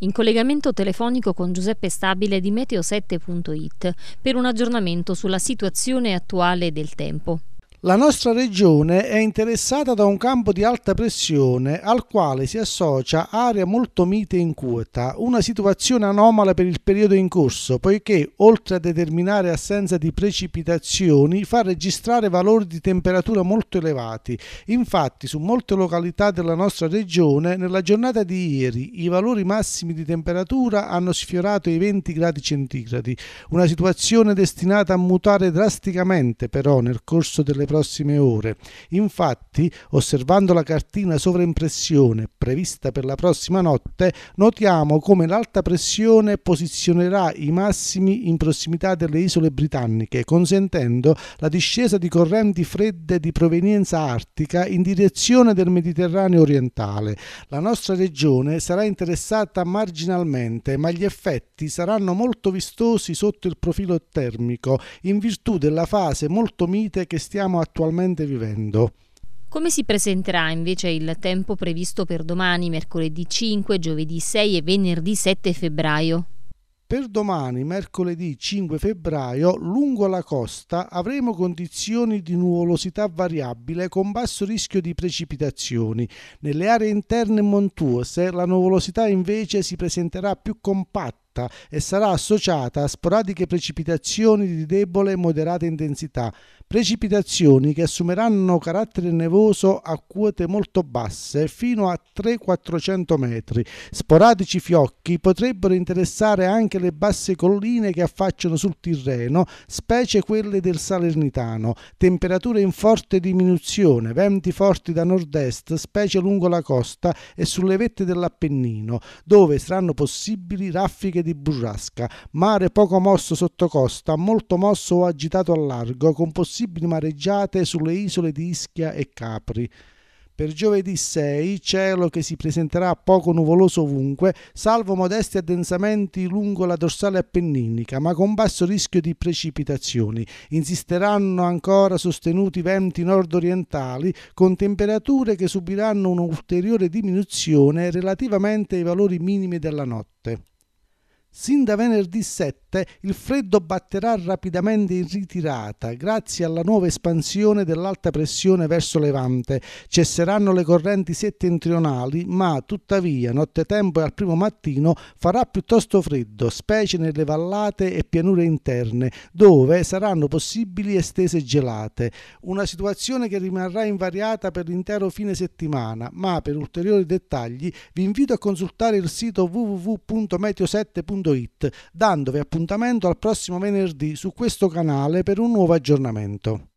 In collegamento telefonico con Giuseppe Stabile di meteo7.it per un aggiornamento sulla situazione attuale del tempo. La nostra regione è interessata da un campo di alta pressione al quale si associa aria molto mite e inquieta, una situazione anomala per il periodo in corso, poiché oltre a determinare assenza di precipitazioni fa registrare valori di temperatura molto elevati. Infatti su molte località della nostra regione nella giornata di ieri i valori massimi di temperatura hanno sfiorato i 20 gradi centigradi, una situazione destinata a mutare drasticamente però nel corso delle prossime prossime ore. Infatti, osservando la cartina sovraimpressione prevista per la prossima notte, notiamo come l'alta pressione posizionerà i massimi in prossimità delle isole britanniche, consentendo la discesa di correnti fredde di provenienza artica in direzione del Mediterraneo orientale. La nostra regione sarà interessata marginalmente, ma gli effetti saranno molto vistosi sotto il profilo termico, in virtù della fase molto mite che stiamo stiamo attualmente vivendo. Come si presenterà invece il tempo previsto per domani, mercoledì 5, giovedì 6 e venerdì 7 febbraio? Per domani, mercoledì 5 febbraio, lungo la costa avremo condizioni di nuvolosità variabile con basso rischio di precipitazioni. Nelle aree interne montuose la nuvolosità invece si presenterà più compatta compatta e sarà associata a sporadiche precipitazioni di debole e moderata intensità, precipitazioni che assumeranno carattere nevoso a quote molto basse fino a 300-400 metri. Sporadici fiocchi potrebbero interessare anche le basse colline che affacciano sul Tirreno, specie quelle del Salernitano. Temperature in forte diminuzione, venti forti da nord-est, specie lungo la costa e sulle vette dell'Appennino, dove saranno possibili raffiche di burrasca, mare poco mosso sotto costa, molto mosso o agitato al largo, con possibili mareggiate sulle isole di Ischia e Capri. Per giovedì 6 cielo che si presenterà poco nuvoloso ovunque, salvo modesti addensamenti lungo la dorsale appenninica, ma con basso rischio di precipitazioni. Insisteranno ancora sostenuti venti nord-orientali con temperature che subiranno un'ulteriore diminuzione relativamente ai valori minimi della notte. Sin da venerdì 7 il freddo batterà rapidamente in ritirata grazie alla nuova espansione dell'alta pressione verso Levante. Cesseranno le correnti settentrionali, ma tuttavia nottetempo e al primo mattino farà piuttosto freddo, specie nelle vallate e pianure interne, dove saranno possibili estese gelate. Una situazione che rimarrà invariata per l'intero fine settimana, ma per ulteriori dettagli vi invito a consultare il sito www.meteo7.com www.radioticino.it dandovi appuntamento al prossimo venerdì su questo canale per un nuovo aggiornamento.